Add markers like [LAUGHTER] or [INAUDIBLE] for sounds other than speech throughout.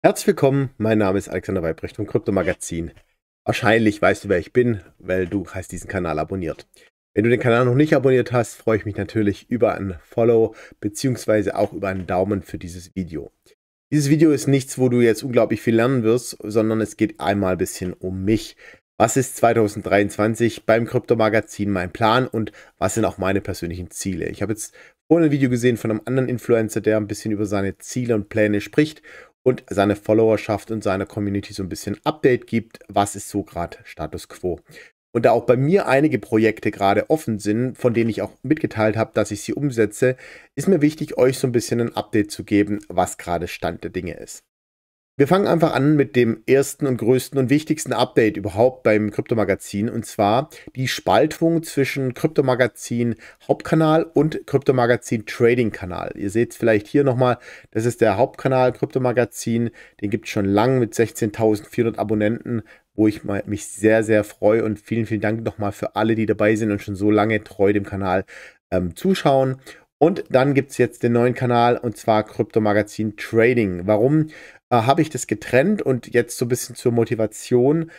Herzlich willkommen, mein Name ist Alexander Weibrecht vom Kryptomagazin. Wahrscheinlich weißt du, wer ich bin, weil du hast diesen Kanal abonniert. Wenn du den Kanal noch nicht abonniert hast, freue ich mich natürlich über ein Follow bzw. auch über einen Daumen für dieses Video. Dieses Video ist nichts, wo du jetzt unglaublich viel lernen wirst, sondern es geht einmal ein bisschen um mich. Was ist 2023 beim Kryptomagazin mein Plan und was sind auch meine persönlichen Ziele? Ich habe jetzt vorhin ein Video gesehen von einem anderen Influencer, der ein bisschen über seine Ziele und Pläne spricht und seine Followerschaft und seiner Community so ein bisschen Update gibt, was ist so gerade Status Quo. Und da auch bei mir einige Projekte gerade offen sind, von denen ich auch mitgeteilt habe, dass ich sie umsetze, ist mir wichtig, euch so ein bisschen ein Update zu geben, was gerade Stand der Dinge ist. Wir fangen einfach an mit dem ersten und größten und wichtigsten Update überhaupt beim Kryptomagazin und zwar die Spaltung zwischen Kryptomagazin Hauptkanal und Kryptomagazin Trading Kanal. Ihr seht es vielleicht hier nochmal, das ist der Hauptkanal Kryptomagazin, den gibt es schon lang mit 16.400 Abonnenten, wo ich mich sehr, sehr freue und vielen, vielen Dank nochmal für alle, die dabei sind und schon so lange treu dem Kanal ähm, zuschauen. Und dann gibt es jetzt den neuen Kanal und zwar Kryptomagazin Trading. Warum äh, habe ich das getrennt und jetzt so ein bisschen zur Motivation?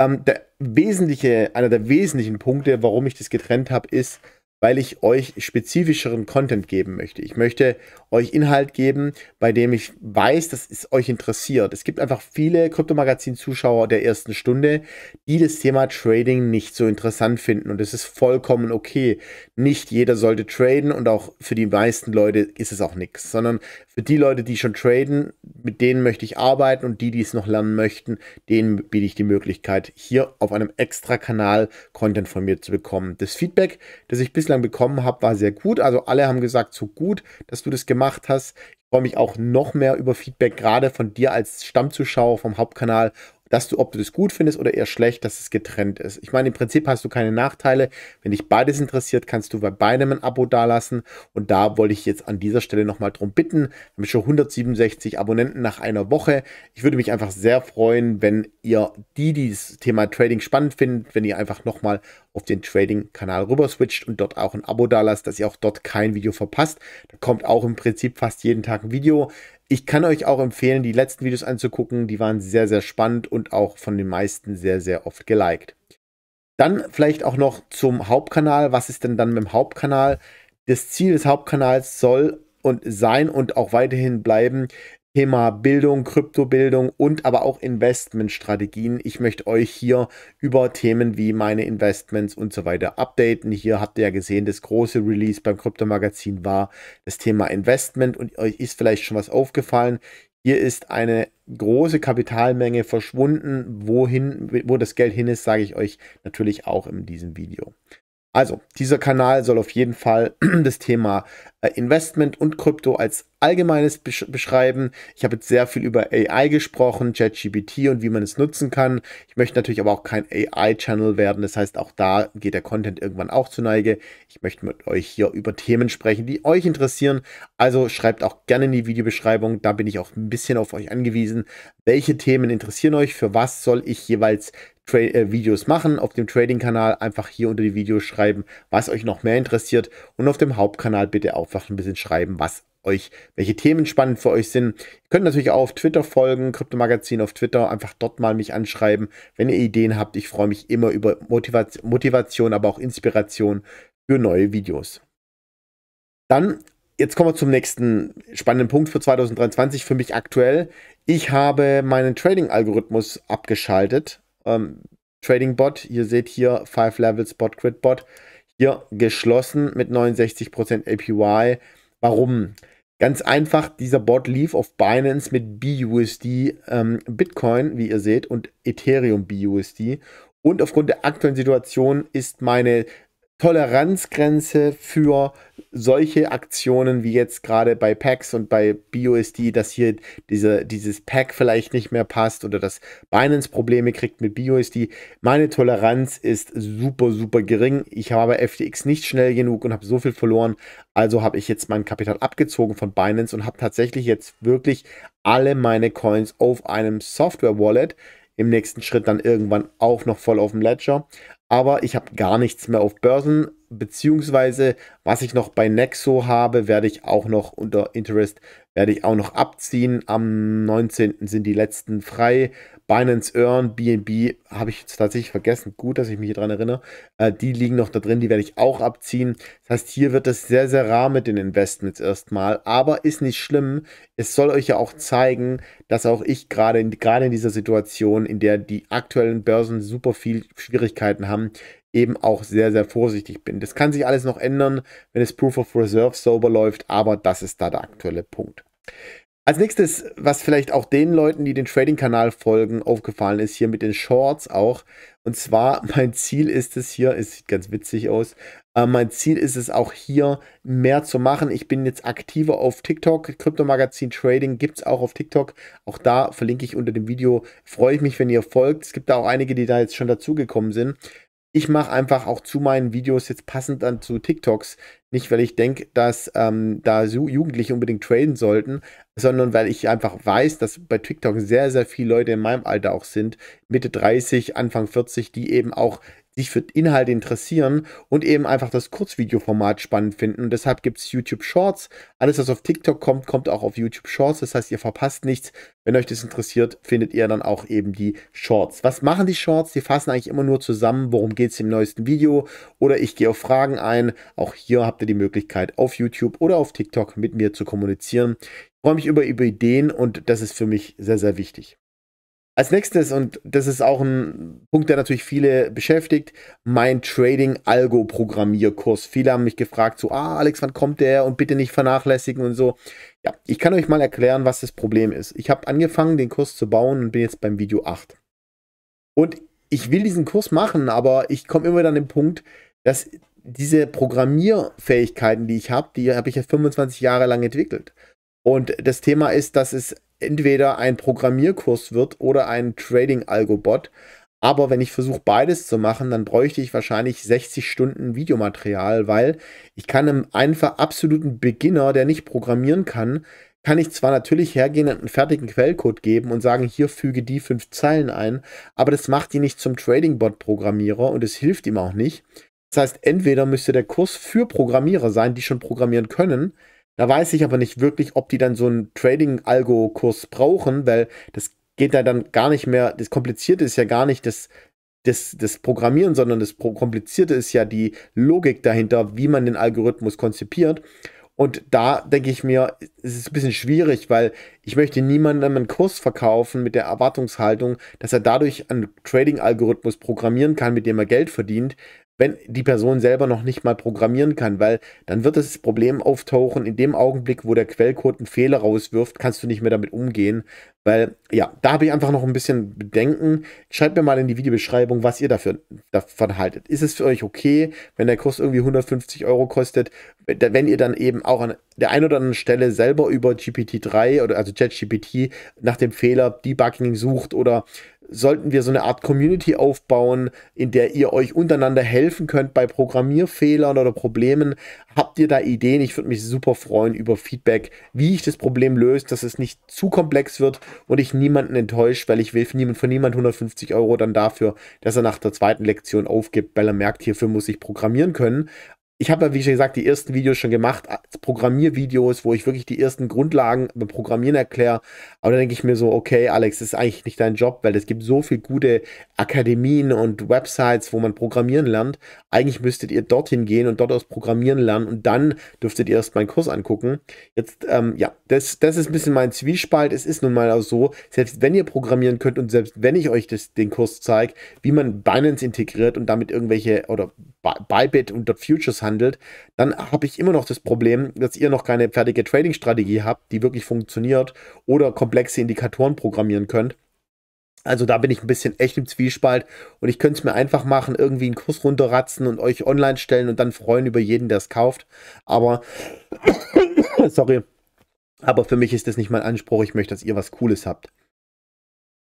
Ähm, der wesentliche, einer der wesentlichen Punkte, warum ich das getrennt habe, ist, weil ich euch spezifischeren Content geben möchte. Ich möchte euch Inhalt geben, bei dem ich weiß, dass es euch interessiert. Es gibt einfach viele Kryptomagazin-Zuschauer der ersten Stunde, die das Thema Trading nicht so interessant finden. Und es ist vollkommen okay. Nicht jeder sollte traden und auch für die meisten Leute ist es auch nichts, sondern für die Leute, die schon traden, mit denen möchte ich arbeiten und die, die es noch lernen möchten, denen biete ich die Möglichkeit, hier auf einem extra Kanal Content von mir zu bekommen. Das Feedback, das ich bislang bislang bekommen habe, war sehr gut. Also alle haben gesagt, so gut, dass du das gemacht hast. Ich freue mich auch noch mehr über Feedback, gerade von dir als Stammzuschauer vom Hauptkanal dass du, ob du das gut findest oder eher schlecht, dass es getrennt ist. Ich meine, im Prinzip hast du keine Nachteile. Wenn dich beides interessiert, kannst du bei beidem ein Abo dalassen. Und da wollte ich jetzt an dieser Stelle nochmal drum bitten. Wir haben schon 167 Abonnenten nach einer Woche. Ich würde mich einfach sehr freuen, wenn ihr die, die das Thema Trading spannend findet, wenn ihr einfach nochmal auf den Trading-Kanal rüber switcht und dort auch ein Abo dalasst, dass ihr auch dort kein Video verpasst. Da kommt auch im Prinzip fast jeden Tag ein Video. Ich kann euch auch empfehlen, die letzten Videos anzugucken. Die waren sehr, sehr spannend und auch von den meisten sehr, sehr oft geliked. Dann vielleicht auch noch zum Hauptkanal. Was ist denn dann mit dem Hauptkanal? Das Ziel des Hauptkanals soll und sein und auch weiterhin bleiben, Thema Bildung, Kryptobildung und aber auch Investmentstrategien. Ich möchte euch hier über Themen wie meine Investments und so weiter updaten. Hier habt ihr ja gesehen, das große Release beim Kryptomagazin war das Thema Investment und euch ist vielleicht schon was aufgefallen. Hier ist eine große Kapitalmenge verschwunden. Wohin, wo das Geld hin ist, sage ich euch natürlich auch in diesem Video. Also, dieser Kanal soll auf jeden Fall [CLEARS THROAT] das Thema äh, Investment und Krypto als allgemeines beschreiben. Ich habe jetzt sehr viel über AI gesprochen, ChatGPT und wie man es nutzen kann. Ich möchte natürlich aber auch kein AI-Channel werden. Das heißt, auch da geht der Content irgendwann auch zu Neige. Ich möchte mit euch hier über Themen sprechen, die euch interessieren. Also schreibt auch gerne in die Videobeschreibung. Da bin ich auch ein bisschen auf euch angewiesen. Welche Themen interessieren euch? Für was soll ich jeweils Tra äh, Videos machen, auf dem Trading-Kanal einfach hier unter die Videos schreiben, was euch noch mehr interessiert und auf dem Hauptkanal bitte einfach ein bisschen schreiben, was euch, welche Themen spannend für euch sind. Ihr könnt natürlich auch auf Twitter folgen, Kryptomagazin auf Twitter, einfach dort mal mich anschreiben, wenn ihr Ideen habt. Ich freue mich immer über Motiva Motivation, aber auch Inspiration für neue Videos. Dann, jetzt kommen wir zum nächsten spannenden Punkt für 2023, für mich aktuell. Ich habe meinen Trading-Algorithmus abgeschaltet ähm, Trading Bot. Ihr seht hier 5 Level Spot Grid Bot. Hier geschlossen mit 69% APY. Warum? Ganz einfach, dieser Bot lief auf Binance mit BUSD, ähm, Bitcoin, wie ihr seht, und Ethereum BUSD. Und aufgrund der aktuellen Situation ist meine Toleranzgrenze für solche Aktionen wie jetzt gerade bei Packs und bei BUSD, dass hier diese, dieses Pack vielleicht nicht mehr passt oder dass Binance Probleme kriegt mit BUSD. Meine Toleranz ist super, super gering. Ich habe FTX nicht schnell genug und habe so viel verloren. Also habe ich jetzt mein Kapital abgezogen von Binance und habe tatsächlich jetzt wirklich alle meine Coins auf einem Software-Wallet im nächsten Schritt dann irgendwann auch noch voll auf dem Ledger aber ich habe gar nichts mehr auf Börsen, beziehungsweise was ich noch bei Nexo habe, werde ich auch noch unter Interest, werde ich auch noch abziehen. Am 19. sind die letzten frei. Binance Earn, BNB, habe ich jetzt tatsächlich vergessen. Gut, dass ich mich hier dran erinnere. Äh, die liegen noch da drin, die werde ich auch abziehen. Das heißt, hier wird das sehr, sehr rar mit den Investments erstmal. Aber ist nicht schlimm. Es soll euch ja auch zeigen, dass auch ich gerade in, gerade in dieser Situation, in der die aktuellen Börsen super viel Schwierigkeiten haben, eben auch sehr, sehr vorsichtig bin. Das kann sich alles noch ändern, wenn es Proof of Reserve sauber läuft, aber das ist da der aktuelle Punkt. Als nächstes, was vielleicht auch den Leuten, die den Trading-Kanal folgen, aufgefallen ist, hier mit den Shorts auch. Und zwar, [LAUGHS] mein Ziel ist es hier, es sieht ganz witzig aus, äh, mein Ziel ist es auch hier mehr zu machen. Ich bin jetzt aktiver auf TikTok. Kryptomagazin Trading gibt es auch auf TikTok. Auch da verlinke ich unter dem Video. Freue ich mich, wenn ihr folgt. Es gibt da auch einige, die da jetzt schon dazugekommen sind ich mache einfach auch zu meinen Videos jetzt passend dann zu TikToks, nicht weil ich denke, dass ähm, da Jugendliche unbedingt traden sollten, sondern weil ich einfach weiß, dass bei TikTok sehr, sehr viele Leute in meinem Alter auch sind, Mitte 30, Anfang 40, die eben auch sich für Inhalte interessieren und eben einfach das Kurzvideoformat spannend finden. Und deshalb gibt es YouTube Shorts. Alles, was auf TikTok kommt, kommt auch auf YouTube Shorts. Das heißt, ihr verpasst nichts. Wenn euch das interessiert, findet ihr dann auch eben die Shorts. Was machen die Shorts? Die fassen eigentlich immer nur zusammen, worum geht es im neuesten Video oder ich gehe auf Fragen ein. Auch hier habt ihr die Möglichkeit, auf YouTube oder auf TikTok mit mir zu kommunizieren. Ich freue mich über, über Ideen und das ist für mich sehr, sehr wichtig. Als nächstes, und das ist auch ein Punkt, der natürlich viele beschäftigt, mein Trading-Algo-Programmierkurs. Viele haben mich gefragt, so, ah, Alex, wann kommt der und bitte nicht vernachlässigen und so. Ja, ich kann euch mal erklären, was das Problem ist. Ich habe angefangen, den Kurs zu bauen und bin jetzt beim Video 8. Und ich will diesen Kurs machen, aber ich komme immer wieder an den Punkt, dass diese Programmierfähigkeiten, die ich habe, die habe ich jetzt 25 Jahre lang entwickelt. Und das Thema ist, dass es entweder ein Programmierkurs wird oder ein Trading-Algo-Bot. Aber wenn ich versuche, beides zu machen, dann bräuchte ich wahrscheinlich 60 Stunden Videomaterial, weil ich kann einem einfach absoluten Beginner, der nicht programmieren kann, kann ich zwar natürlich hergehen und einen fertigen Quellcode geben und sagen, hier füge die fünf Zeilen ein, aber das macht ihn nicht zum Trading-Bot-Programmierer und es hilft ihm auch nicht. Das heißt, entweder müsste der Kurs für Programmierer sein, die schon programmieren können, da weiß ich aber nicht wirklich, ob die dann so einen Trading-Algo-Kurs brauchen, weil das geht da dann gar nicht mehr. Das Komplizierte ist ja gar nicht das, das, das Programmieren, sondern das Pro Komplizierte ist ja die Logik dahinter, wie man den Algorithmus konzipiert. Und da denke ich mir, es ist ein bisschen schwierig, weil ich möchte niemandem einen Kurs verkaufen mit der Erwartungshaltung, dass er dadurch einen Trading-Algorithmus programmieren kann, mit dem er Geld verdient, wenn die Person selber noch nicht mal programmieren kann, weil dann wird das Problem auftauchen, in dem Augenblick, wo der Quellcode einen Fehler rauswirft, kannst du nicht mehr damit umgehen, weil ja, da habe ich einfach noch ein bisschen Bedenken. Schreibt mir mal in die Videobeschreibung, was ihr dafür davon haltet. Ist es für euch okay, wenn der Kurs irgendwie 150 Euro kostet, wenn ihr dann eben auch an der einen oder anderen Stelle selber über GPT-3 oder also ChatGPT nach dem Fehler Debugging sucht oder sollten wir so eine Art Community aufbauen, in der ihr euch untereinander helfen könnt bei Programmierfehlern oder Problemen. Habt ihr da Ideen? Ich würde mich super freuen über Feedback, wie ich das Problem löse, dass es nicht zu komplex wird und ich niemanden enttäusche, weil ich will von niemand, von niemand 150 Euro dann dafür, dass er nach der zweiten Lektion aufgibt, weil er merkt, hierfür muss ich programmieren können ich habe ja, wie gesagt, die ersten Videos schon gemacht, Programmiervideos, wo ich wirklich die ersten Grundlagen beim Programmieren erkläre. Aber dann denke ich mir so, okay, Alex, das ist eigentlich nicht dein Job, weil es gibt so viele gute Akademien und Websites, wo man Programmieren lernt. Eigentlich müsstet ihr dorthin gehen und dort aus Programmieren lernen und dann dürftet ihr erst meinen Kurs angucken. Jetzt, ähm, ja, das, das ist ein bisschen mein Zwiespalt. Es ist nun mal auch so, selbst wenn ihr programmieren könnt und selbst wenn ich euch das, den Kurs zeige, wie man Binance integriert und damit irgendwelche oder Bybit und Futures handelt, handelt, dann habe ich immer noch das Problem, dass ihr noch keine fertige Trading-Strategie habt, die wirklich funktioniert oder komplexe Indikatoren programmieren könnt. Also da bin ich ein bisschen echt im Zwiespalt und ich könnte es mir einfach machen, irgendwie einen Kurs runterratzen und euch online stellen und dann freuen über jeden, der es kauft. Aber, [COUGHS] sorry, aber für mich ist das nicht mein Anspruch. Ich möchte, dass ihr was Cooles habt.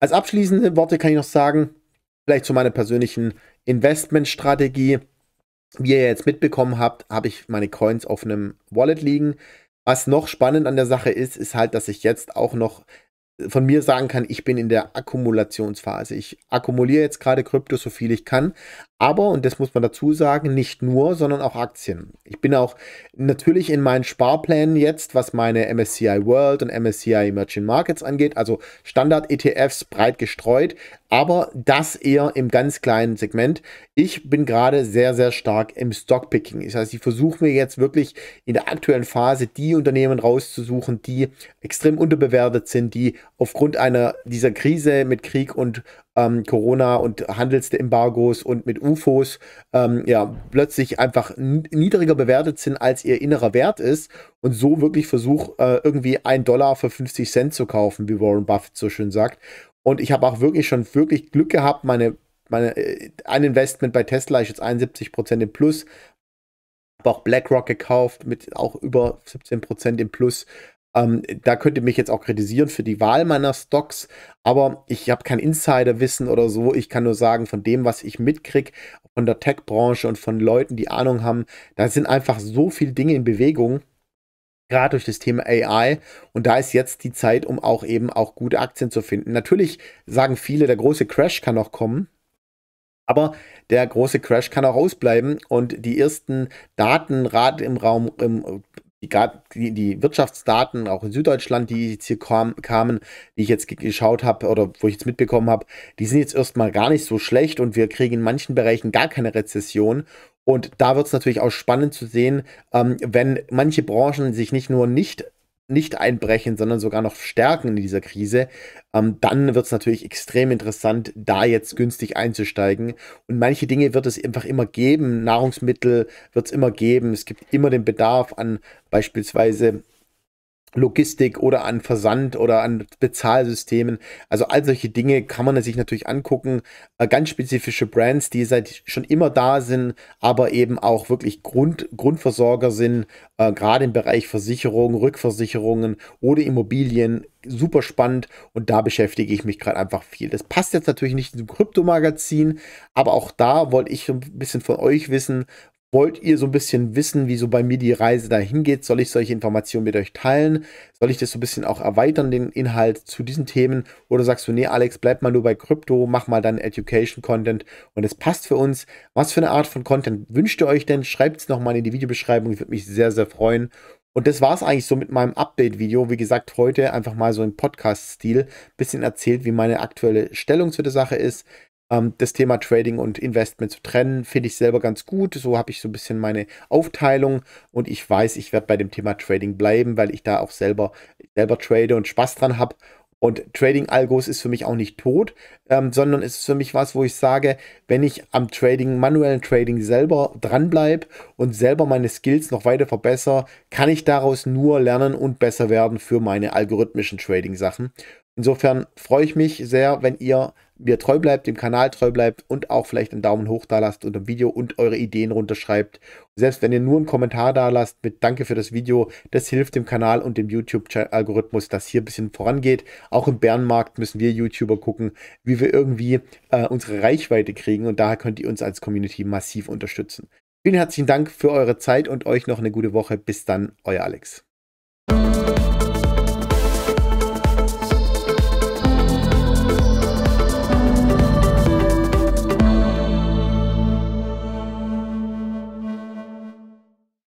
Als abschließende Worte kann ich noch sagen, vielleicht zu meiner persönlichen Investmentstrategie. Wie ihr jetzt mitbekommen habt, habe ich meine Coins auf einem Wallet liegen. Was noch spannend an der Sache ist, ist halt, dass ich jetzt auch noch von mir sagen kann, ich bin in der Akkumulationsphase. Ich akkumuliere jetzt gerade Krypto so viel ich kann, aber, und das muss man dazu sagen, nicht nur, sondern auch Aktien. Ich bin auch natürlich in meinen Sparplänen jetzt, was meine MSCI World und MSCI Emerging Markets angeht, also Standard-ETFs breit gestreut, aber das eher im ganz kleinen Segment. Ich bin gerade sehr, sehr stark im Stockpicking. Das heißt, ich versuche mir jetzt wirklich in der aktuellen Phase die Unternehmen rauszusuchen, die extrem unterbewertet sind, die aufgrund einer dieser Krise mit Krieg und ähm, Corona und Handelsembargos und mit UFOs ähm, ja plötzlich einfach niedriger bewertet sind, als ihr innerer Wert ist und so wirklich versucht, äh, irgendwie einen Dollar für 50 Cent zu kaufen, wie Warren Buffett so schön sagt. Und ich habe auch wirklich schon wirklich Glück gehabt, meine, meine, äh, ein Investment bei Tesla ist jetzt 71% im Plus, habe auch BlackRock gekauft mit auch über 17% im Plus. Ähm, da könnt ihr mich jetzt auch kritisieren für die Wahl meiner Stocks, aber ich habe kein Insiderwissen oder so. Ich kann nur sagen, von dem, was ich mitkriege, von der Tech-Branche und von Leuten, die Ahnung haben, da sind einfach so viele Dinge in Bewegung gerade durch das Thema AI. Und da ist jetzt die Zeit, um auch eben auch gute Aktien zu finden. Natürlich sagen viele, der große Crash kann noch kommen. Aber der große Crash kann auch ausbleiben und die ersten Daten im Raum, im die, die, die Wirtschaftsdaten auch in Süddeutschland, die jetzt hier kam, kamen, die ich jetzt geschaut habe oder wo ich jetzt mitbekommen habe, die sind jetzt erstmal gar nicht so schlecht und wir kriegen in manchen Bereichen gar keine Rezession. Und da wird es natürlich auch spannend zu sehen, ähm, wenn manche Branchen sich nicht nur nicht nicht einbrechen, sondern sogar noch stärken in dieser Krise, ähm, dann wird es natürlich extrem interessant, da jetzt günstig einzusteigen. Und manche Dinge wird es einfach immer geben. Nahrungsmittel wird es immer geben. Es gibt immer den Bedarf an beispielsweise Logistik oder an Versand oder an Bezahlsystemen. Also all solche Dinge kann man sich natürlich angucken. Äh, ganz spezifische Brands, die seit schon immer da sind, aber eben auch wirklich Grund, Grundversorger sind, äh, gerade im Bereich Versicherungen, Rückversicherungen oder Immobilien. Super spannend und da beschäftige ich mich gerade einfach viel. Das passt jetzt natürlich nicht zum Kryptomagazin, aber auch da wollte ich ein bisschen von euch wissen, Wollt ihr so ein bisschen wissen, wieso bei mir die Reise dahin geht? Soll ich solche Informationen mit euch teilen? Soll ich das so ein bisschen auch erweitern, den Inhalt zu diesen Themen? Oder sagst du, nee, Alex, bleib mal nur bei Krypto, mach mal dann Education-Content und es passt für uns. Was für eine Art von Content wünscht ihr euch denn? Schreibt es nochmal in die Videobeschreibung, ich würde mich sehr, sehr freuen. Und das war es eigentlich so mit meinem Update-Video. Wie gesagt, heute einfach mal so im Podcast-Stil bisschen erzählt, wie meine aktuelle Stellung zu der Sache ist. Ähm, das Thema Trading und Investment zu trennen, finde ich selber ganz gut. So habe ich so ein bisschen meine Aufteilung und ich weiß, ich werde bei dem Thema Trading bleiben, weil ich da auch selber, selber trade und Spaß dran habe. Und Trading-Algos ist für mich auch nicht tot, ähm, sondern ist für mich was, wo ich sage, wenn ich am Trading, manuellen Trading selber dranbleibe und selber meine Skills noch weiter verbessere, kann ich daraus nur lernen und besser werden für meine algorithmischen Trading-Sachen. Insofern freue ich mich sehr, wenn ihr mir treu bleibt, dem Kanal treu bleibt und auch vielleicht einen Daumen hoch da lasst unter dem Video und eure Ideen runterschreibt. Selbst wenn ihr nur einen Kommentar da lasst mit Danke für das Video, das hilft dem Kanal und dem YouTube-Algorithmus, dass hier ein bisschen vorangeht. Auch im Bärenmarkt müssen wir YouTuber gucken, wie wir irgendwie äh, unsere Reichweite kriegen und daher könnt ihr uns als Community massiv unterstützen. Vielen herzlichen Dank für eure Zeit und euch noch eine gute Woche. Bis dann, euer Alex.